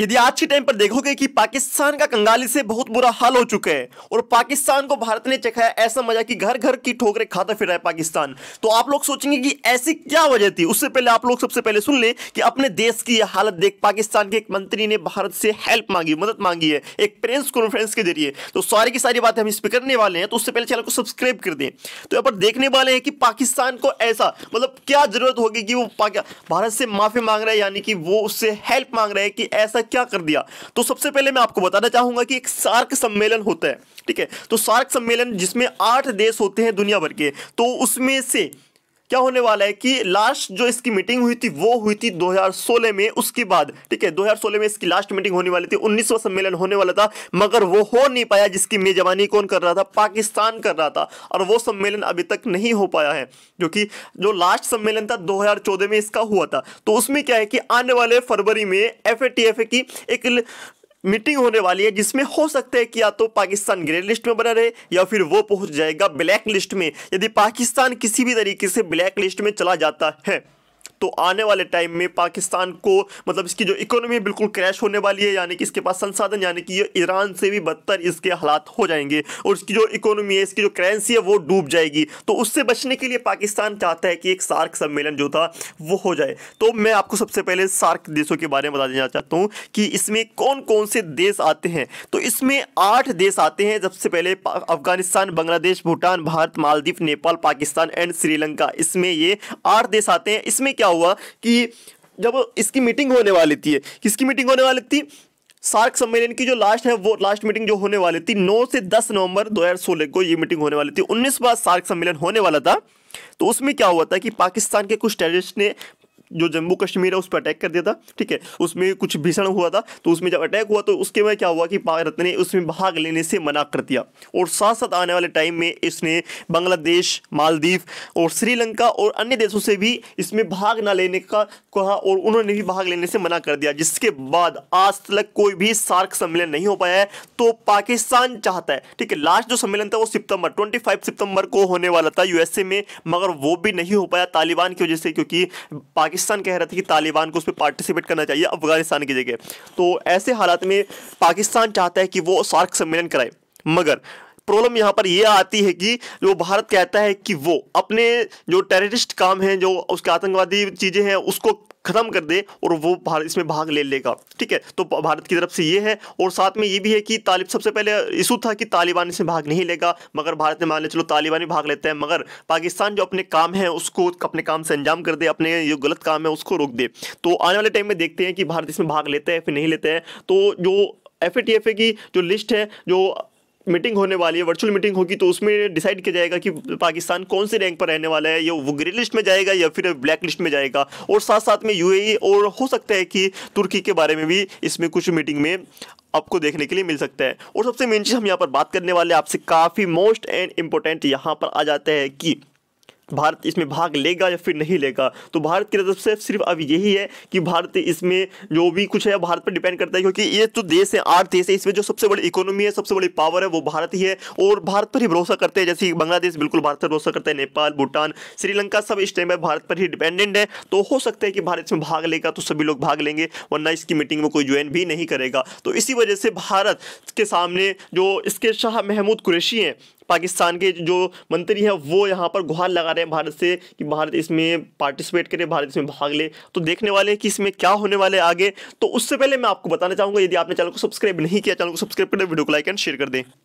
यदि आज के टाइम पर देखोगे कि पाकिस्तान का कंगाली से बहुत बुरा हाल हो चुका है और पाकिस्तान को भारत ने चखाया ऐसा मजा कि घर घर की ठोकरें खाता फिर रहा है पाकिस्तान तो आप लोग सोचेंगे कि ऐसी क्या वजह थी उससे पहले आप लोग सबसे पहले सुन ले कि अपने देश की हालत देख पाकिस्तान के एक मंत्री ने भारत से हेल्प मांगी मदद मांगी है एक प्रेस कॉन्फ्रेंस के जरिए तो सारी की सारी बातें हम इस पर करने वाले हैं तो उससे पहले चैनल को सब्सक्राइब कर दें तो यहाँ पर देखने वाले हैं कि पाकिस्तान को ऐसा मतलब क्या जरूरत होगी कि वो भारत से माफी मांग रहा है यानी कि वो उससे हेल्प मांग रहा है कि ऐसा क्या कर दिया तो सबसे पहले मैं आपको बताना चाहूंगा कि एक सार्क सम्मेलन होता है ठीक है तो सार्क सम्मेलन जिसमें आठ देश होते हैं दुनिया भर के तो उसमें से क्या होने वाला है कि लास्ट जो इसकी मीटिंग हुई थी वो हुई थी 2016 में उसके बाद ठीक है 2016 में इसकी लास्ट मीटिंग होने वाली थी उन्नीसवा सम्मेलन होने वाला था मगर वो हो नहीं पाया जिसकी मेजबानी कौन कर रहा था पाकिस्तान कर रहा था और वो सम्मेलन अभी तक नहीं हो पाया है जो जो लास्ट सम्मेलन था दो में इसका हुआ था तो उसमें क्या है कि आने वाले फरवरी में एफ की एक मीटिंग होने वाली है जिसमें हो सकता है कि या तो पाकिस्तान ग्रे लिस्ट में बना रहे या फिर वो पहुंच जाएगा ब्लैक लिस्ट में यदि पाकिस्तान किसी भी तरीके से ब्लैक लिस्ट में चला जाता है तो आने वाले टाइम में पाकिस्तान को मतलब इसकी जो इकोनॉमी बिल्कुल क्रैश होने वाली है यानी कि इसके पास संसाधन यानी कि ये ईरान से भी बदतर इसके हालात हो जाएंगे और इसकी जो इकोनॉमी है इसकी जो करेंसी है वो डूब जाएगी तो उससे बचने के लिए पाकिस्तान चाहता है कि एक सार्क सम्मेलन जो था वो हो जाए तो मैं आपको सबसे पहले सार्क देशों के बारे में बता देना चाहता हूँ कि इसमें कौन कौन से देश आते हैं तो इसमें आठ देश आते हैं सबसे पहले अफगानिस्तान बांग्लादेश भूटान भारत मालदीव नेपाल पाकिस्तान एंड श्रीलंका इसमें ये आठ देश आते हैं इसमें क्या क्या हुआ कि जब इसकी मीटिंग होने वाली थी किसकी मीटिंग होने वाली थी सार्क सम्मेलन की जो लास्ट है वो लास्ट मीटिंग जो होने वाली थी 9 से 10 नवंबर 2016 को ये मीटिंग होने वाली थी उन्नीस बार सार्क सम्मेलन होने वाला था तो उसमें क्या हुआ था कि पाकिस्तान के कुछ टेररिस्ट ने जो जम्मू कश्मीर है उस पर अटैक कर दिया था ठीक है उसमें कुछ भीषण हुआ था तो उसमें जब अटैक हुआ तो उसके बाद क्या हुआ कि भारत ने उसमें भाग लेने से मना कर दिया और साथ साथ आने वाले टाइम में इसने बांग्लादेश मालदीव और श्रीलंका और अन्य देशों से भी इसमें भाग ना लेने का कहा और उन्होंने भी भाग लेने से मना कर दिया जिसके बाद आज तक कोई भी सार्क सम्मेलन नहीं हो पाया है तो पाकिस्तान चाहता है ठीक है लास्ट जो सम्मेलन था वो सितंबर 25 सितंबर को होने वाला था यूएसए में मगर वो भी नहीं हो पाया तालिबान की वजह से क्योंकि पाकिस्तान पाकिस्तान कह रहा था कि तालिबान को उस पर पार्टिसिपेट करना चाहिए अफगानिस्तान की जगह तो ऐसे हालात में पाकिस्तान चाहता है कि वो सार्क सम्मेलन कराए मगर प्रॉब्लम यहाँ पर यह आती है कि जो भारत कहता है कि वो अपने जो टेररिस्ट काम हैं जो उसके आतंकवादी चीज़ें हैं उसको खत्म कर दे और वो भारत इसमें भाग ले लेगा ठीक है तो भारत की तरफ से ये है और साथ में ये भी है कि तालिब सबसे पहले इशू था कि तालिबान इसमें भाग नहीं लेगा मगर भारत ने मान लिया चलो तालिबान ही भाग लेते हैं मगर पाकिस्तान जो अपने काम है उसको अपने काम से अंजाम कर दे अपने जो गलत काम है उसको रोक दे तो आने वाले टाइम में देखते हैं कि भारत इसमें भाग लेते हैं फिर नहीं लेते हैं तो जो एफ की जो लिस्ट है जो मीटिंग होने वाली है वर्चुअल मीटिंग होगी तो उसमें डिसाइड किया जाएगा कि पाकिस्तान कौन से रैंक पर रहने वाला है या वो ग्रे लिस्ट में जाएगा या फिर ब्लैक लिस्ट में जाएगा और साथ साथ में यूएई e और हो सकता है कि तुर्की के बारे में भी इसमें कुछ मीटिंग में आपको देखने के लिए मिल सकता है और सबसे मेन चीज़ हम यहाँ पर बात करने वाले आपसे काफ़ी मोस्ट एंड इम्पोर्टेंट यहाँ पर आ जाता है कि भारत इसमें भाग लेगा या फिर नहीं लेगा तो भारत की तरफ से सिर्फ अब यही है कि भारत इसमें जो भी कुछ है भारत पर डिपेंड करता है क्योंकि ये तो देश है आठ देश है इसमें जो सबसे बड़ी इकोनॉमी है सबसे बड़ी पावर है वो भारत ही है और भारत पर ही भरोसा करते हैं जैसे बांग्लादेश बिल्कुल भारत पर भरोसा करता है नेपाल भूटान श्रीलंका सब इस टाइम में भारत पर ही डिपेंडेंट है तो हो सकता है कि भारत इसमें भाग लेगा तो सभी लोग भाग लेंगे वरना इसकी मीटिंग में कोई ज्वाइन भी नहीं करेगा तो इसी वजह से भारत के सामने जो इसके शाह महमूद कुरैशी हैं पाकिस्तान के जो मंत्री हैं वो यहाँ पर गुहार लगा रहे हैं भारत से कि भारत इसमें पार्टिसिपेट करे भारत इसमें भाग ले तो देखने वाले हैं कि इसमें क्या होने वाले आगे तो उससे पहले मैं आपको बताना चाहूंगा यदि आपने चैनल को सब्सक्राइब नहीं किया चैनल को सब्सक्राइब करें वीडियो को लाइक एंड शेयर कर दें